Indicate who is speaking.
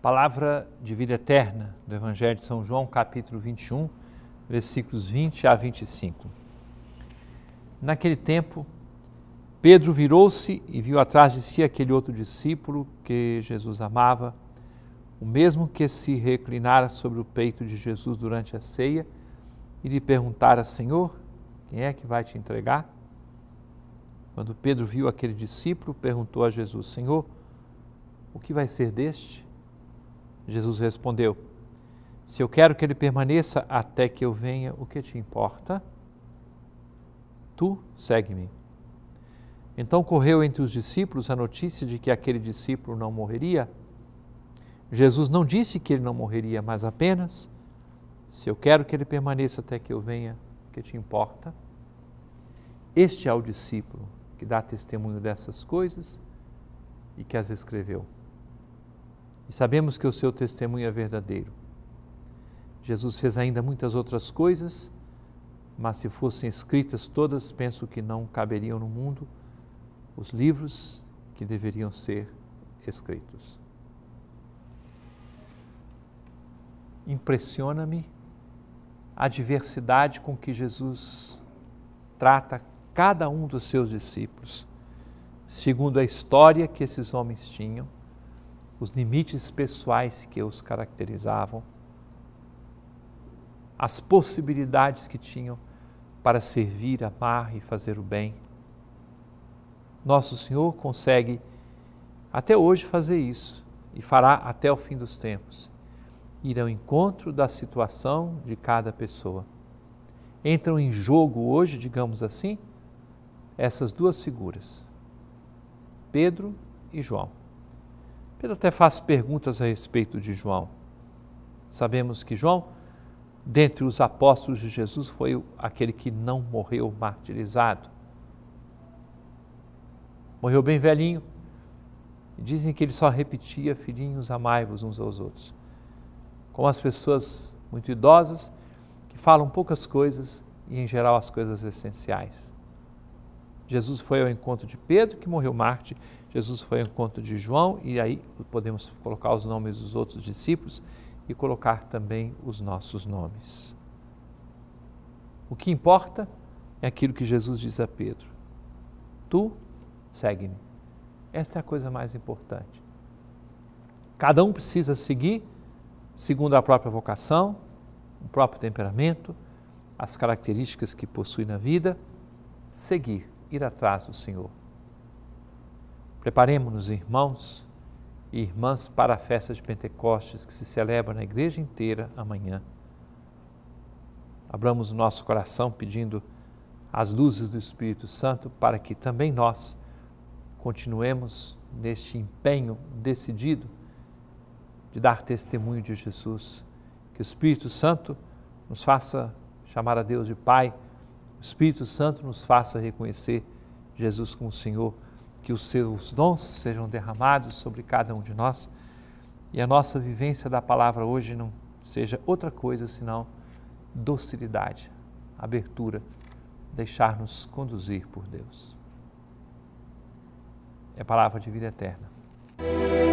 Speaker 1: Palavra de vida eterna do Evangelho de São João, capítulo 21, versículos 20 a 25. Naquele tempo, Pedro virou-se e viu atrás de si aquele outro discípulo que Jesus amava, o mesmo que se reclinara sobre o peito de Jesus durante a ceia e lhe perguntara: Senhor, quem é que vai te entregar? Quando Pedro viu aquele discípulo, perguntou a Jesus: Senhor, o que vai ser deste? Jesus respondeu: Se eu quero que ele permaneça até que eu venha, o que te importa? Tu segue-me. Então correu entre os discípulos a notícia de que aquele discípulo não morreria. Jesus não disse que ele não morreria, mas apenas: Se eu quero que ele permaneça até que eu venha, o que te importa? Este é o discípulo que dá testemunho dessas coisas e que as escreveu e sabemos que o seu testemunho é verdadeiro. Jesus fez ainda muitas outras coisas, mas se fossem escritas todas, penso que não caberiam no mundo os livros que deveriam ser escritos. Impressiona-me a diversidade com que Jesus trata cada um dos seus discípulos, segundo a história que esses homens tinham, os limites pessoais que os caracterizavam, as possibilidades que tinham para servir, amar e fazer o bem. Nosso Senhor consegue até hoje fazer isso e fará até o fim dos tempos. Ir ao encontro da situação de cada pessoa. Entram em jogo hoje, digamos assim, essas duas figuras, Pedro e João. Pedro até faz perguntas a respeito de João. Sabemos que João, dentre os apóstolos de Jesus, foi aquele que não morreu martirizado. Morreu bem velhinho. Dizem que ele só repetia: Filhinhos, amai-vos uns aos outros. Como as pessoas muito idosas que falam poucas coisas e, em geral, as coisas essenciais. Jesus foi ao encontro de Pedro, que morreu Marte, Jesus foi ao encontro de João, e aí podemos colocar os nomes dos outros discípulos e colocar também os nossos nomes. O que importa é aquilo que Jesus diz a Pedro: Tu segue-me. Esta é a coisa mais importante. Cada um precisa seguir segundo a própria vocação, o próprio temperamento, as características que possui na vida, seguir ir atrás do Senhor. Preparemos-nos, irmãos e irmãs, para a festa de Pentecostes que se celebra na igreja inteira amanhã. Abramos o nosso coração pedindo as luzes do Espírito Santo para que também nós continuemos neste empenho decidido de dar testemunho de Jesus. Que o Espírito Santo nos faça chamar a Deus de Pai o Espírito Santo nos faça reconhecer Jesus como Senhor, que os seus dons sejam derramados sobre cada um de nós e a nossa vivência da palavra hoje não seja outra coisa senão docilidade, abertura, deixar-nos conduzir por Deus. É a palavra de vida eterna.